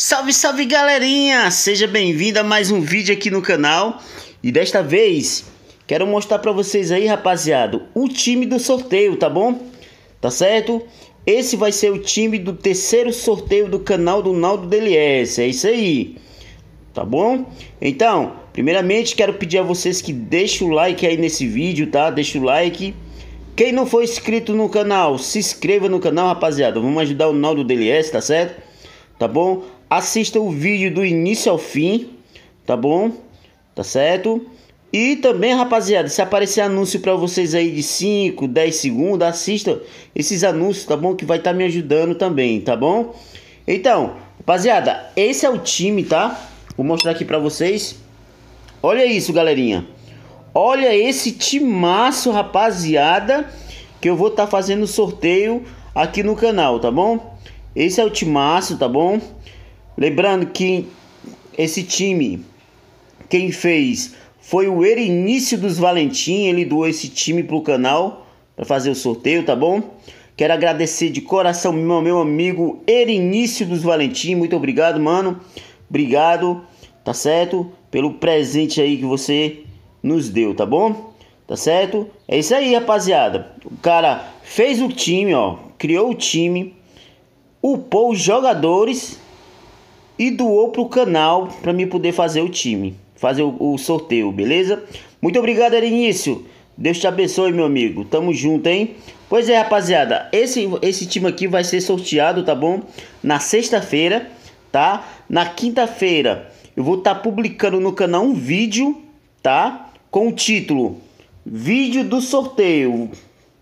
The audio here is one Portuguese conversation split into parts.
Salve, salve galerinha! Seja bem-vindo a mais um vídeo aqui no canal. E desta vez, quero mostrar para vocês aí, rapaziada, o time do sorteio, tá bom? Tá certo? Esse vai ser o time do terceiro sorteio do canal do Naldo DLS, é isso aí. Tá bom? Então, primeiramente quero pedir a vocês que deixem o like aí nesse vídeo, tá? Deixa o like. Quem não for inscrito no canal, se inscreva no canal, rapaziada. Vamos ajudar o Naldo DLS, tá certo? Tá bom? assista o vídeo do início ao fim, tá bom? Tá certo? E também, rapaziada, se aparecer anúncio para vocês aí de 5, 10 segundos, assista esses anúncios, tá bom? Que vai estar tá me ajudando também, tá bom? Então, rapaziada, esse é o time, tá? Vou mostrar aqui para vocês. Olha isso, galerinha. Olha esse timaço, rapaziada, que eu vou estar tá fazendo sorteio aqui no canal, tá bom? Esse é o timaço, tá bom? Lembrando que esse time, quem fez foi o Erinício dos Valentim, ele doou esse time pro canal para fazer o sorteio, tá bom? Quero agradecer de coração meu, meu amigo Erinício dos Valentim, muito obrigado, mano. Obrigado, tá certo? Pelo presente aí que você nos deu, tá bom? Tá certo? É isso aí, rapaziada. O cara fez o time, ó, criou o time, upou os jogadores e doou pro canal para me poder fazer o time, fazer o, o sorteio, beleza? Muito obrigado, Arinício. Deus te abençoe, meu amigo. Tamo junto, hein? Pois é, rapaziada, esse esse time aqui vai ser sorteado, tá bom? Na sexta-feira, tá? Na quinta-feira eu vou estar tá publicando no canal um vídeo, tá? Com o título Vídeo do sorteio,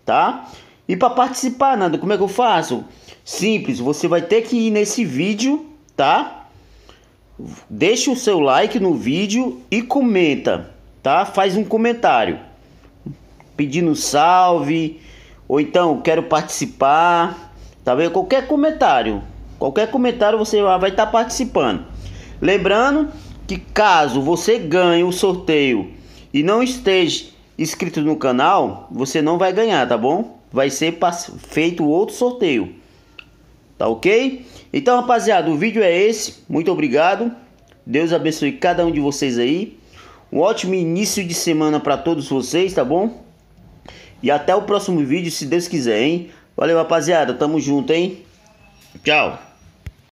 tá? E para participar, Nando, como é que eu faço? Simples, você vai ter que ir nesse vídeo, tá? Deixa o seu like no vídeo e comenta, tá? Faz um comentário pedindo salve ou então quero participar, tá vendo? Qualquer comentário, qualquer comentário você vai estar tá participando. Lembrando que caso você ganhe o sorteio e não esteja inscrito no canal, você não vai ganhar, tá bom? Vai ser feito outro sorteio. Tá ok? Então, rapaziada, o vídeo é esse. Muito obrigado. Deus abençoe cada um de vocês aí. Um ótimo início de semana para todos vocês, tá bom? E até o próximo vídeo, se Deus quiser, hein? Valeu, rapaziada. Tamo junto, hein? Tchau.